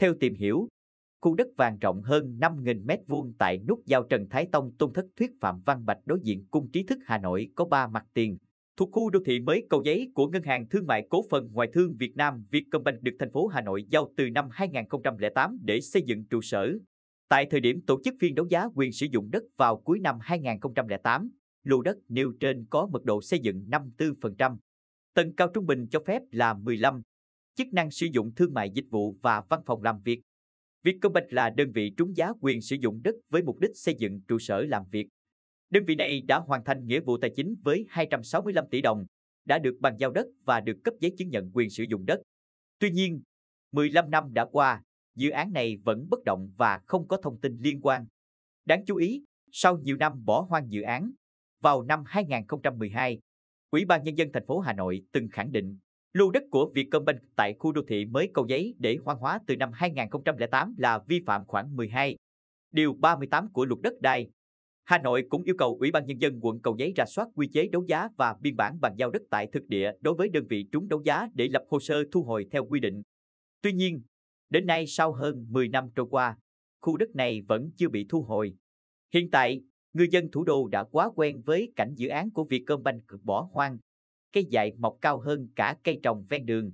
Theo tìm hiểu, khu đất vàng rộng hơn 5.000 m2 tại nút giao Trần Thái Tông Tôn Thất Thuyết Phạm Văn Bạch đối diện Cung Trí Thức Hà Nội có 3 mặt tiền, thuộc khu đô thị mới cầu giấy của Ngân hàng Thương mại Cổ phần Ngoại thương Việt Nam Vietcombank được thành phố Hà Nội giao từ năm 2008 để xây dựng trụ sở. Tại thời điểm tổ chức phiên đấu giá quyền sử dụng đất vào cuối năm 2008, lô đất nêu trên có mật độ xây dựng 54%, tầng cao trung bình cho phép là 15, chức năng sử dụng thương mại dịch vụ và văn phòng làm việc. Vietcombank là đơn vị trúng giá quyền sử dụng đất với mục đích xây dựng trụ sở làm việc. Đơn vị này đã hoàn thành nghĩa vụ tài chính với 265 tỷ đồng, đã được bàn giao đất và được cấp giấy chứng nhận quyền sử dụng đất. Tuy nhiên, 15 năm đã qua, dự án này vẫn bất động và không có thông tin liên quan. Đáng chú ý, sau nhiều năm bỏ hoang dự án, vào năm 2012, Ủy ban nhân dân thành phố Hà Nội từng khẳng định Lô đất của Vietcombank tại khu đô thị mới Cầu Giấy để hoang hóa từ năm 2008 là vi phạm khoảng 12, điều 38 của luật đất đai. Hà Nội cũng yêu cầu Ủy ban Nhân dân quận Cầu Giấy ra soát quy chế đấu giá và biên bản bàn giao đất tại thực địa đối với đơn vị trúng đấu giá để lập hồ sơ thu hồi theo quy định. Tuy nhiên, đến nay sau hơn 10 năm trôi qua, khu đất này vẫn chưa bị thu hồi. Hiện tại, người dân thủ đô đã quá quen với cảnh dự án của Vietcombank bỏ hoang, cây dại mọc cao hơn cả cây trồng ven đường,